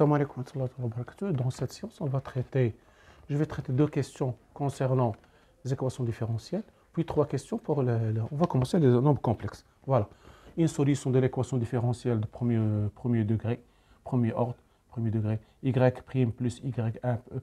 Dans cette séance, on va traiter, je vais traiter deux questions concernant les équations différentielles, puis trois questions pour les, on va commencer les nombres complexes. Voilà. Une solution de l'équation différentielle de premier, premier degré, premier ordre, premier degré, y' euh, plus y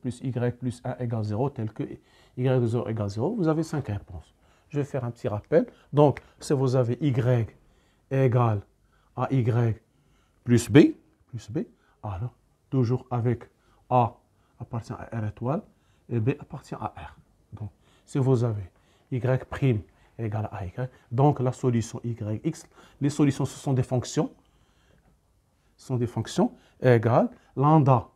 plus y plus 1 égale 0, tel que y 0 égale 0. Vous avez cinq réponses. Je vais faire un petit rappel. Donc, si vous avez y égale à y plus b, plus b, alors, toujours avec A appartient à R étoile et B appartient à R. Donc, si vous avez Y' prime égale à Y, donc la solution YX, les solutions, ce sont des fonctions, sont des fonctions égales lambda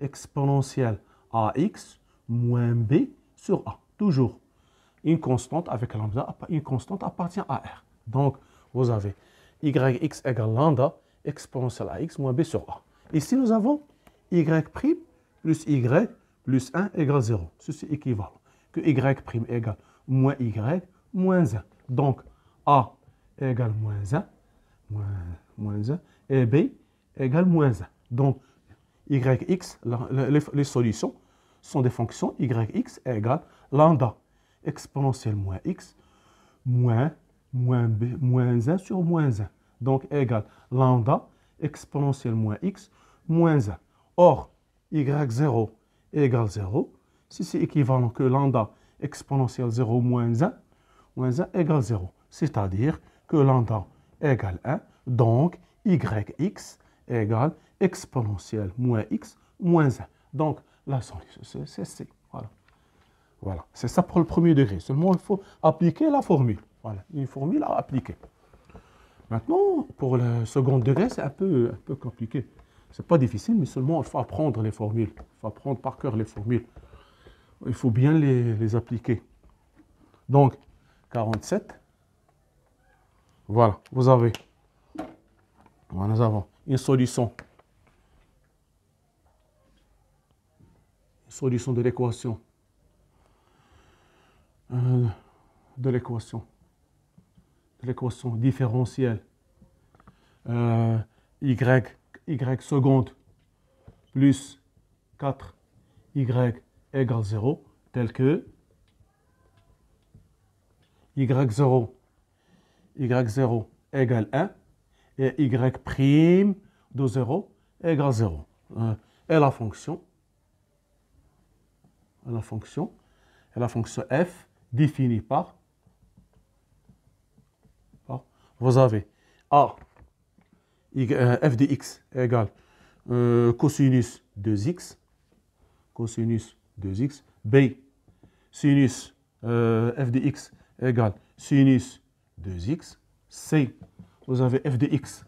exponentielle AX moins B sur A. Toujours une constante avec lambda, une constante appartient à R. Donc, vous avez YX égale lambda exponentielle AX moins B sur A. Ici, nous avons y' prime plus y plus 1 égale 0. Ceci équivalent. Que y' égale moins y moins 1. Donc, A égale moins 1, moins, 1, et B égale moins 1. Donc, yx, les, solutions sont des fonctions yx égale lambda exponentielle moins x moins, b, moins 1 sur moins 1. Donc, égale lambda exponentielle moins x moins 1. Or, y0 égale 0. Si c'est équivalent que lambda exponentielle 0 moins 1, moins 1 égale 0. C'est-à-dire que lambda égale 1, donc yx égale exponentielle moins x moins 1. Donc, la solution, c'est C. Voilà. Voilà, c'est ça pour le premier degré. Seulement, il faut appliquer la formule. Voilà, une formule à appliquer. Maintenant, pour le second degré, c'est un un peu compliqué. C'est pas difficile, mais seulement il faut apprendre les formules. Il faut apprendre par cœur les formules. Il faut bien les, appliquer. Donc, 47. Voilà, vous avez. Voilà, nous avons une solution. Une solution de l'équation. Euh, de l'équation. De l'équation différentielle. Euh, y y seconde plus 4y égale 0, tel que y0, y0 égale 1 et y' prime de 0 égale 0. Euh, et la fonction, la fonction, et la fonction f définie par, par vous avez a euh, f euh, de x égale cosinus 2x, cosinus 2x, b sinus euh, f de égale sinus 2x, c, vous avez f euh, de x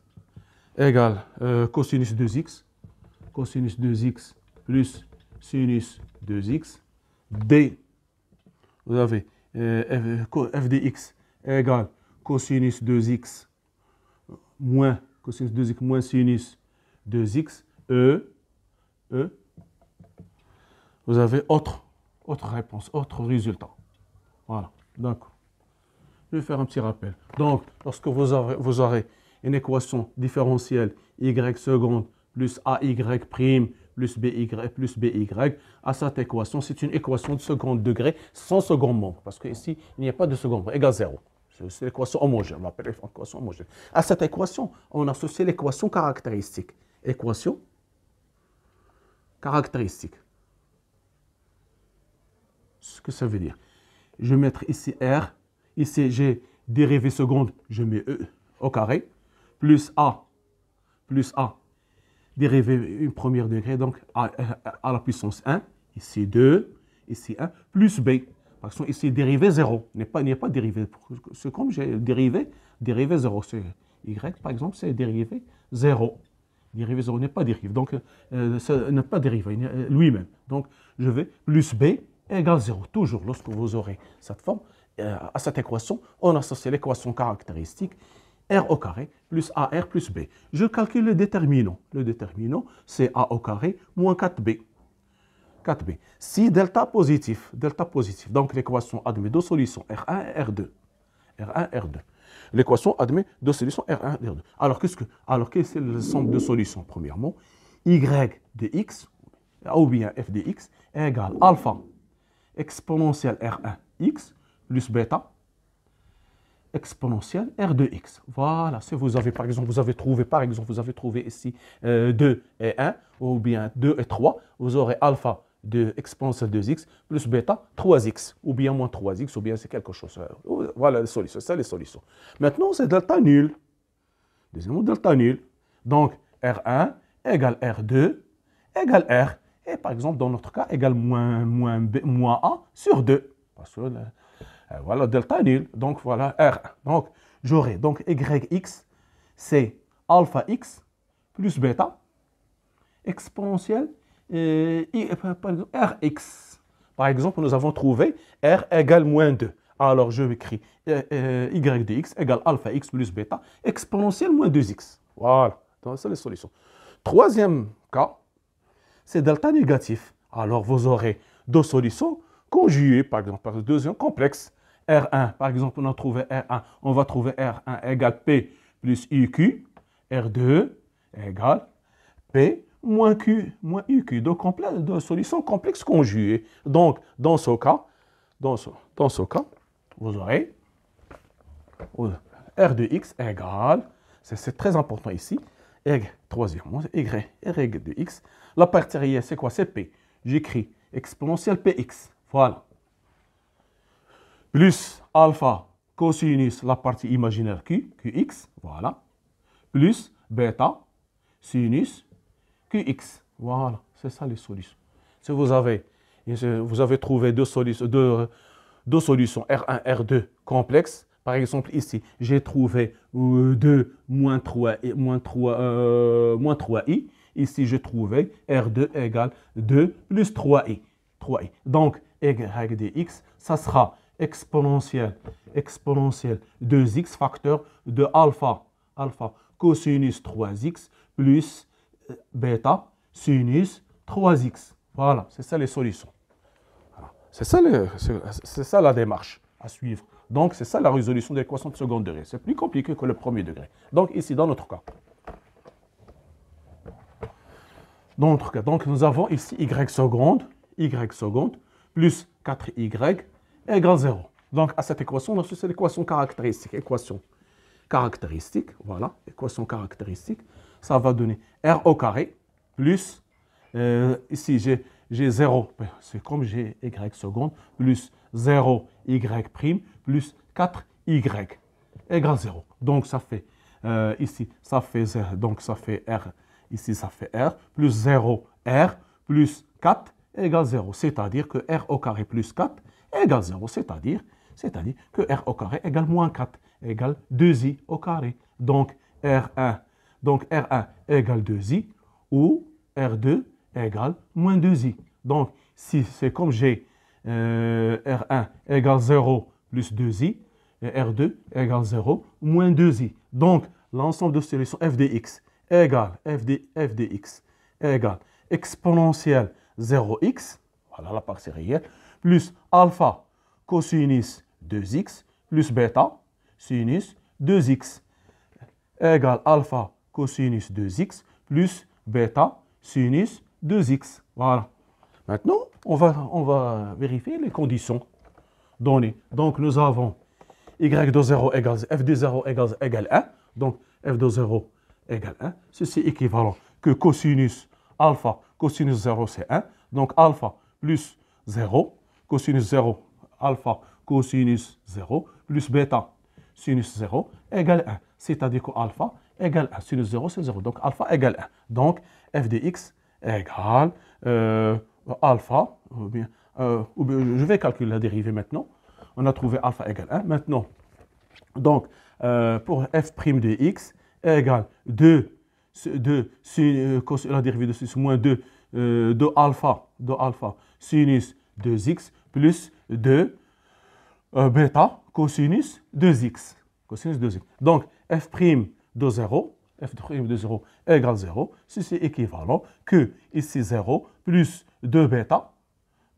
égale cosinus 2x, cosinus 2x plus sinus 2x, d, vous avez f, f de égale cosinus 2x moins cosinus 2x moins sinus 2x, E, E, vous avez autre, autre réponse, autre résultat. Voilà, donc Je vais faire un petit rappel. Donc, lorsque vous aurez, une équation différentielle y seconde plus ay prime plus by plus by, à cette équation, c'est une équation de seconde degré sans second membre, parce qu'ici, il n'y a pas de second membre, égale 0. C'est l'équation homogène, on l'appelle l'équation homogène. À cette équation, on associe l'équation caractéristique. Équation caractéristique. Ce que ça veut dire. Je vais mettre ici R, ici j'ai dérivée seconde, je mets E au carré, plus A, plus A, dérivée une première degré, donc A à la puissance 1, ici 2, ici 1, plus B. Parce que ici, dérivé 0 n'est pas, a pas dérivé. C'est comme j'ai dérivé, dérivé 0. C'est y, par exemple, c'est dérivé 0. Dérivé 0 n'est pas dérivé. Donc, ce euh, n'est pas dérivé euh, lui-même. Donc, je vais plus b égale 0. Toujours lorsque vous aurez cette forme, euh, à cette équation, on associe l'équation caractéristique r au carré plus ar plus b. Je calcule le déterminant. Le déterminant, c'est a au carré moins 4b. 4B. Si delta positif, delta positif, donc l'équation admet deux solutions, R1 et R2. R1 R2. L'équation admet deux solutions R1 et R2. Alors, qu'est-ce que, alors, le centre de solutions Premièrement, Y de X, ou bien F de X, égale alpha exponentielle R1 X plus bêta exponentielle R 2 X. Voilà, si vous avez par exemple, vous avez trouvé, par exemple, vous avez trouvé ici 2 euh, et 1, ou bien 2 et 3, vous aurez alpha de exponentielle 2x plus bêta 3x, ou bien moins 3x, ou bien c'est quelque chose. Euh, voilà les solutions, c'est les solutions. Maintenant, c'est delta nul. Deuxièmement, delta nul. Donc, R1 égale R2 égale R, et par exemple, dans notre cas, égale moins, moins, A sur 2. Euh, euh, voilà, delta nul, donc voilà R1. Donc, j'aurai, donc, YX, c'est alpha X plus bêta exponentielle Rx. Par exemple, nous avons trouvé R égale moins 2. Alors, je m'écris euh, euh, Y de X égale alpha X plus bêta exponentielle moins 2X. Voilà, donc c'est les solutions. Troisième cas, c'est delta négatif. Alors, vous aurez deux solutions conjuguées, par exemple, par deuxième complexe. R1, par exemple, on a trouvé R1. On va trouver R1 égale P plus IQ. R2 égale P moins Q moins UQ. Donc, de solution complexe conjuguée. Donc, dans ce cas, dans ce, dans ce cas, vous aurez R de X égale, c'est très important ici, R y, r de X. La partie arrière, c'est quoi C'est P. J'écris exponentielle Px. Voilà. Plus alpha cosinus, la partie imaginaire Q, QX, voilà. Plus bêta sinus QX. Voilà, c'est ça les solutions. Si vous avez, vous avez trouvé deux, solutions, deux solutions, R1, R2 complexes, par exemple ici, j'ai trouvé 2 euh, moins 3, moins 3, 3i. Euh, ici, j'ai trouvé R2 égale 2 plus 3i. 3i. Donc, y x, ça sera exponentielle, exponentielle 2x facteur de alpha, alpha cosinus 3x plus bêta, sinus, 3x. Voilà, c'est ça les solutions. C'est ça, la démarche à suivre. Donc, c'est ça la résolution de l'équation de seconde degré. C'est plus compliqué que le premier degré. Donc, ici, dans notre cas. Dans notre cas, donc nous avons ici y seconde, y seconde, plus 4y égale 0. Donc, à cette équation, c'est l'équation caractéristique. Équation caractéristique, voilà, équation caractéristique ça va donner R au carré plus, euh, ici j'ai 0, c'est comme j'ai Y seconde, plus 0 Y prime, plus 4 Y égale 0. Donc ça fait, euh, ici, ça fait donc ça fait R, ici ça fait R, plus 0 R, plus 4 égale 0. C'est-à-dire que R au carré plus 4 égale 0, c'est-à-dire c'est-à-dire que R au carré égale moins 4, égale 2i au carré. Donc R1 donc R1 égale 2i ou R2 égale moins 2i. Donc si c'est comme j'ai euh, R1 égale 0 plus 2i, et R2 égale 0 moins 2i. Donc l'ensemble de solutions f de x égale f égale exponentielle 0x, voilà la partie réelle, plus alpha cosinus 2x plus bêta sinus 2x égale alpha cosinus 2x plus bêta sinus 2x. Voilà. Maintenant, on va, on va vérifier les conditions données. Donc, nous avons y de 0 égale f de 0 égale, égale 1. Donc, f de 0 égale 1. Ceci est équivalent que cosinus alpha, cosinus 0, c'est 1. Donc, alpha plus 0, cosinus 0, alpha, cosinus 0, plus bêta, sinus 0, égale 1. C'est-à-dire que alpha égale 1. Sinus 0, c'est 0. Donc alpha égale 1. Donc f x égale euh, alpha, euh, ou bien, je vais calculer la dérivée maintenant. On a trouvé alpha égale 1. Maintenant, donc euh, pour f' x égale 2, 2 sin, la dérivée de sinus moins 2, de alpha, de alpha sinus 2x plus 2 bêta cosinus 2x. Cosinus 2x. Donc f' de 0, f de 0 égale 0, ceci c'est équivalent que ici 0 plus 2 bêta,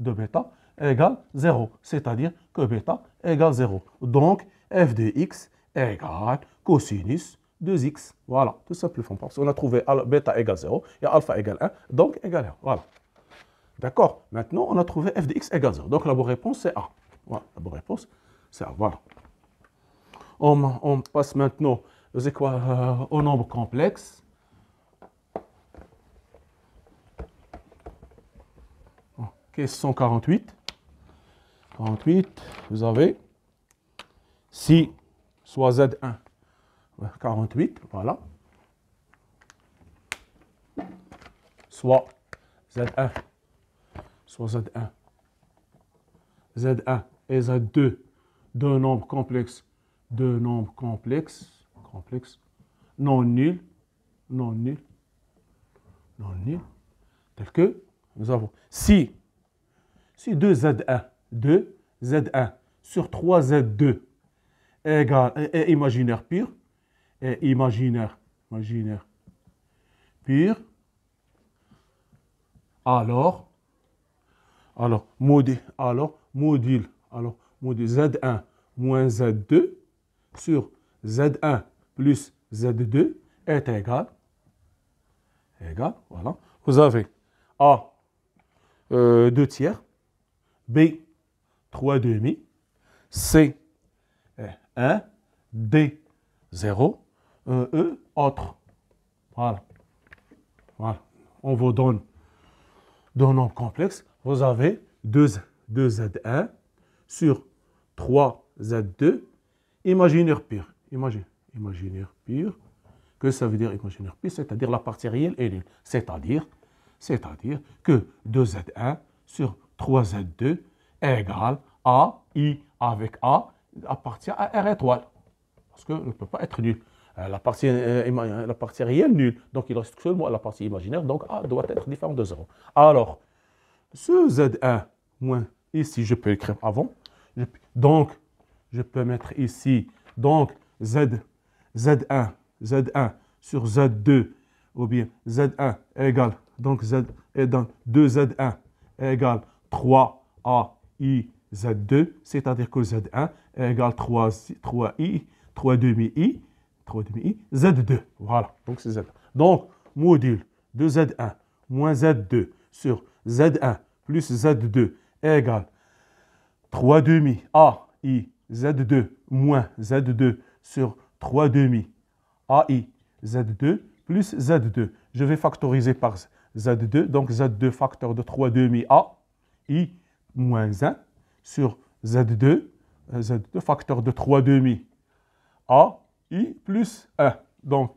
2 bêta égale 0, c'est-à-dire que bêta égale 0. Donc, f de x égale cosinus 2x. Voilà, tout simplement. Parce qu'on a trouvé bêta égale 0 et alpha égale 1, donc égale 1. Voilà. D'accord Maintenant, on a trouvé f de x égale 0. Donc, la bonne réponse, c'est A. Voilà, la bonne réponse, c'est A. Voilà. On, on passe maintenant aux quoi euh, Au nombre complexe. Question 48. 48, vous avez si soit Z1, 48, voilà, soit Z1, soit Z1, Z1 et Z2, deux nombres complexes, deux nombres complexes, complexe. Non nul, non nul, non nul. Tel que nous avons. Si, 2, Z1 sur 3Z2 est, imaginaire pur, est imaginaire, imaginaire pur, alors, alors, module, alors, module, alors, module Z1 moins Z2 sur Z1 plus Z2 est égal, égal, voilà. Vous avez A, 2 euh, tiers, B, 3 demi, C, 1, euh, D, 0, euh, E, autre. Voilà. Voilà. On vous donne deux nombres complexe. Vous avez 2, 2Z1 sur 3Z2. Imaginaire pire imaginez imaginaire pur. Que ça veut dire imaginaire pur C'est-à-dire la partie réelle est nulle. C'est-à-dire, c'est-à-dire que 2Z1 sur 3Z2 est égal à I avec A appartient à R étoile. Parce que ne peut pas être nul. Euh, la partie, euh, euh, la partie réelle nulle. Donc il reste seulement la partie imaginaire. Donc A doit être différent de 0. Alors, ce Z1 moins ici, je peux écrire avant. Donc, je peux mettre ici. Donc, Z Z1, Z1 sur Z2, ou bien Z1 égale, donc Z est dans 2Z1 égale 3AI Z2, c'est-à-dire que Z1 égale 3, i z 2 cest à dire que z 1 égale 3 demi-i, demi-i, Z2. Voilà, donc c'est Z1. Donc, module 2 Z1 moins Z2 sur Z1 plus Z2 égale 3 demi i Z2 moins Z2 sur 3 demi. AI, Z2 plus Z2. Je vais factoriser par Z2, donc Z2 facteur de 3 demi A, moins 1 sur Z2, euh, Z2 facteur de 3 demi A, plus 1. Donc,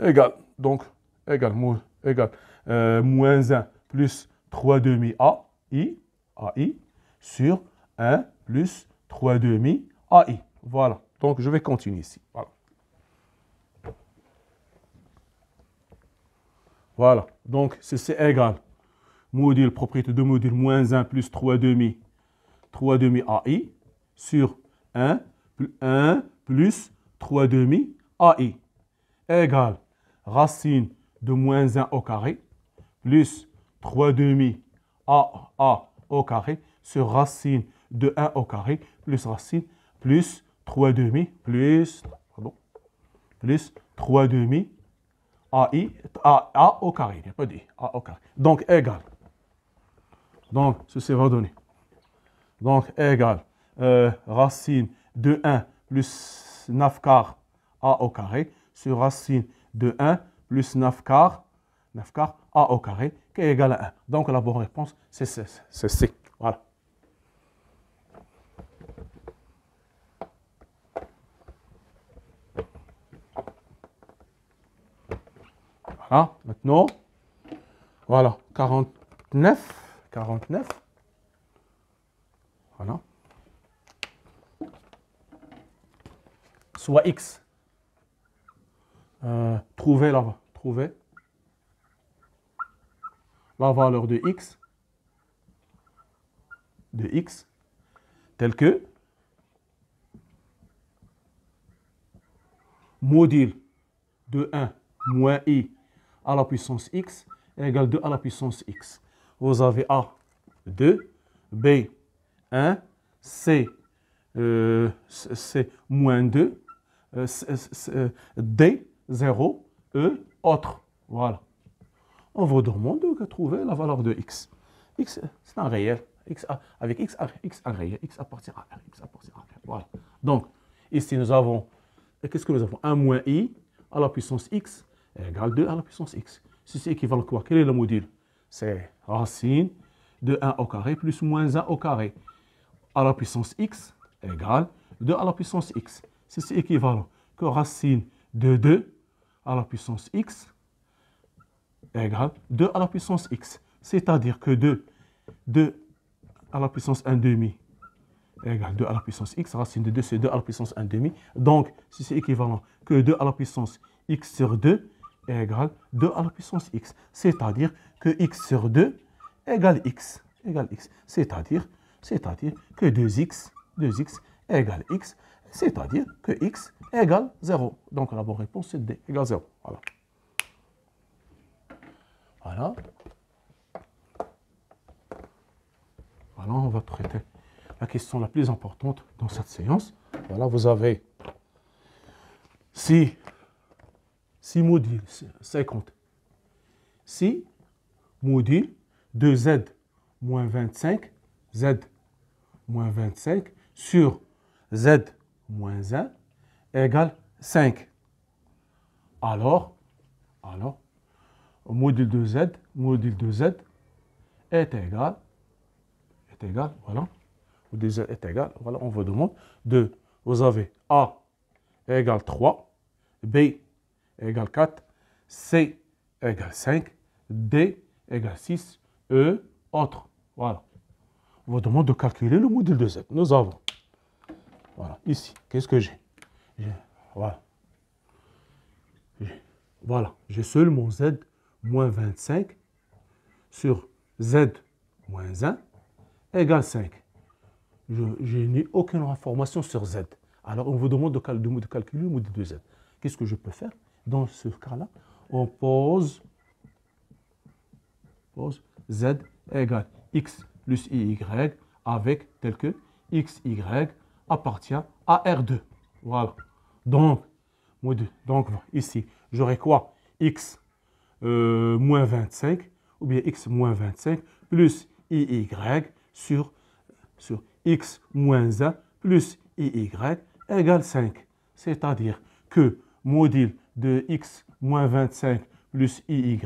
égal, donc, égal, euh, moins 1 plus 3 demi A, I, AI, sur 1 plus 3 demi AI. Voilà. Donc je vais continuer ici. Voilà. Donc c'est égal. Module propriété de module moins 1 plus 3 demi. 3 demi AI sur 1 plus 1 plus 3 demi AI racine de moins 1 au carré plus 3 demi A au carré sur racine de 1 au carré plus racine plus 3,5 plus, plus 3 demi A, A au carré, il n'y a pas dit A au carré. Donc, égal. Donc, ceci va donner. Donc, égal. Euh, racine de 1 plus 9 quarts A au carré sur racine de 1 plus 9 quarts, 9 quarts A au carré qui est égal à 1. Donc, la bonne réponse, c'est C. Voilà. Voilà, ah, maintenant. Voilà, 49. 49. Voilà. Soit X. Euh, trouver la, trouver la valeur de X de X Tel que module de 1 moins i à la puissance x est à 2 à la puissance x. Vous avez A, 2, B, 1, euh, euh, C, C, moins 2, D, 0, E, autre. Voilà. On vous demande de trouver la valeur de x. x, c'est un réel. X avec x, x un réel, x appartient à R, x appartient à R. Voilà. Donc, ici, nous avons, qu'est-ce que nous avons 1 moins i à la puissance x égale euh, 2 à la puissance x. Ceci équivalent à quoi Quel est le module C'est racine de 1 au carré plus moins 1 au carré à la puissance x égale euh, 2 à la puissance x. Ceci équivalent que racine de 2 à la puissance x égale euh, 2 à la puissance x. C'est-à-dire que 2, 2 à la puissance 1 demi égale 2 à la puissance x. Racine de 2, c'est 2 à la puissance 1 demi. Donc, c'est équivalent que 2 à la puissance x sur 2 est égal 2 à la puissance x. C'est-à-dire que x sur 2 égale x. Égale x. C'est-à-dire, c'est-à-dire que 2x, 2x égale x. C'est-à-dire que x égale 0. Donc la bonne réponse c'est D égale 0. Voilà. Voilà. Voilà, on va traiter la question la plus importante dans cette séance. Voilà, vous avez si si module 50. Si module 2z moins 25, z moins 25 sur z moins 1 égale 5. Alors, alors, module 2 z, module 2 z est égal, est égal, voilà, z est égal, voilà, on vous demande de, vous avez a égale 3, b égale égale 4, C égale 5, D égale 6, E autre. Voilà. On vous demande de calculer le module de Z. Nous avons, voilà, ici, qu'est-ce que j'ai Voilà. Voilà, j'ai seulement Z moins 25 sur Z moins 1 égale 5. Je, n'ai aucune information sur Z. Alors, on vous demande de calculer le module de Z. Qu'est-ce que je peux faire dans ce cas-là, on pose, z égale x plus y avec tel que xy appartient à R2. Voilà. Donc, donc ici, j'aurai quoi x euh, moins 25 ou bien x moins 25 plus y sur, sur x moins 1 plus IY égale 5. C'est-à-dire que module de x moins 25 plus iy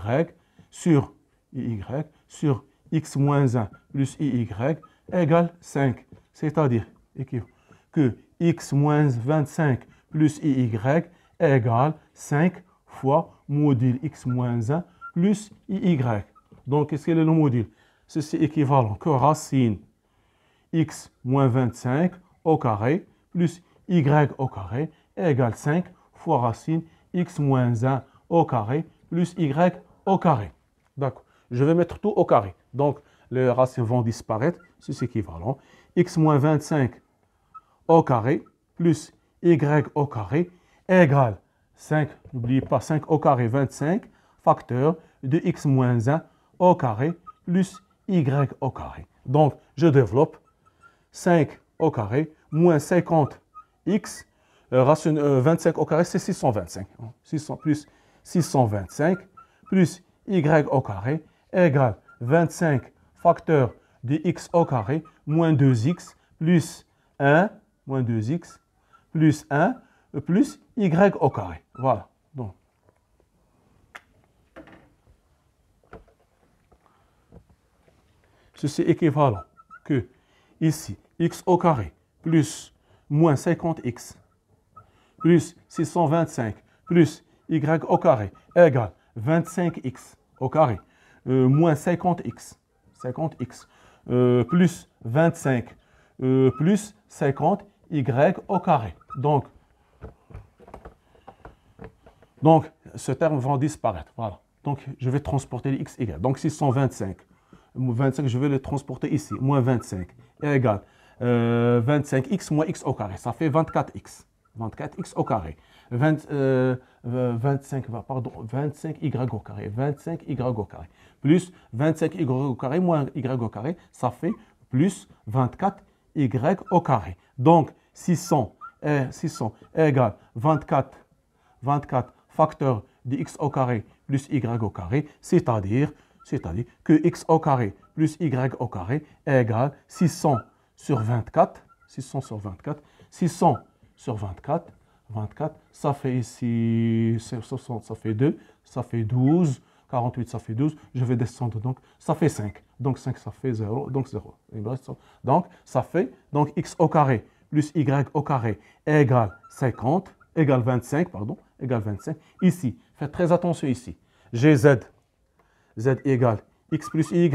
sur iy sur x moins 1 plus iy égale 5. C'est-à-dire que x moins 25 plus iy égale 5 fois module x moins 1 plus iy. Donc, qu'est-ce que le module Ceci est équivalent que racine x moins 25 au carré plus y au carré égale 5 fois racine x moins 1 au carré plus y au carré. D'accord. Je vais mettre tout au carré. Donc, les racines vont disparaître. C'est équivalent. x moins 25 au carré plus y au carré égale 5, n'oubliez pas, 5 au carré, 25, facteur de x moins 1 au carré plus y au carré. Donc, je développe 5 au carré moins 50x euh, racine, euh, 25 au carré, c'est 625. 600 plus 625 plus y au carré égale 25 facteurs de x au carré moins 2x plus 1 moins 2x plus 1 plus y au carré. Voilà. Donc. Ceci équivalent que ici, x au carré plus moins 50x plus 625 plus y au carré égale 25x au carré euh, moins 50x, 50x euh, plus 25 euh, plus 50y au carré. Donc, donc, ce terme va disparaître. Voilà. Donc, je vais transporter les x, y. Donc, 625. 25, je vais le transporter ici. Moins 25 égale 25x moins x au carré. Ça fait 24x. 24x au carré. 20, 25, euh, euh, pardon, 25y au carré. 25y au carré. Plus 25y au carré moins y au carré, ça fait plus 24y au carré. Donc, 600, est 600 égale 24, 24 de x au carré plus y au carré, c'est-à-dire c'est-à-dire que x au carré plus y au carré égale 600 sur 24, 600 sur 24, 600 sur 24. 24, ça fait ici 60, ça fait 2, ça fait 12, 48, ça fait 12. Je vais descendre, donc ça fait 5. Donc 5, ça fait 0, donc 0. Donc ça fait donc x au carré plus y au carré égale 50, égale 25, pardon, égale 25. Ici, faites très attention ici. J'ai z, z égale x plus y.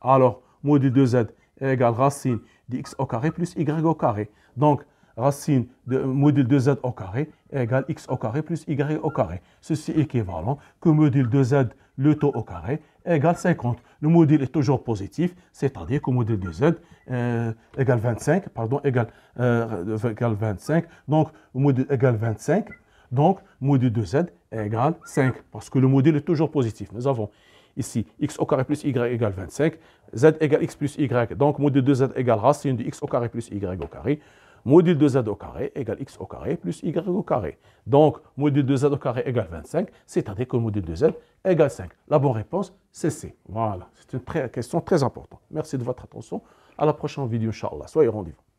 Alors, module de 2z égale racine de x au carré plus y au carré. Donc, racine de module de z au carré égale x au carré plus y au carré. Ceci est équivalent que module 2 z, le taux au carré, égale 50. Le module est toujours positif, c'est-à-dire que module de z égal euh, égale 25, pardon, égale, 25, euh, donc module égale 25, donc module de z égale 5, parce que le module est toujours positif. Nous avons ici x au carré plus y égale 25, z égale x plus y, donc module 2 z égale racine de x au carré plus y au carré module de z au carré égale x au carré plus y au carré. Donc, module de z au carré égale 25, c'est-à-dire que module de z égale 5. La bonne réponse, c'est C. Voilà, c'est une question très importante. Merci de votre attention. À la prochaine vidéo, Inch'Allah. Soyez rendez-vous.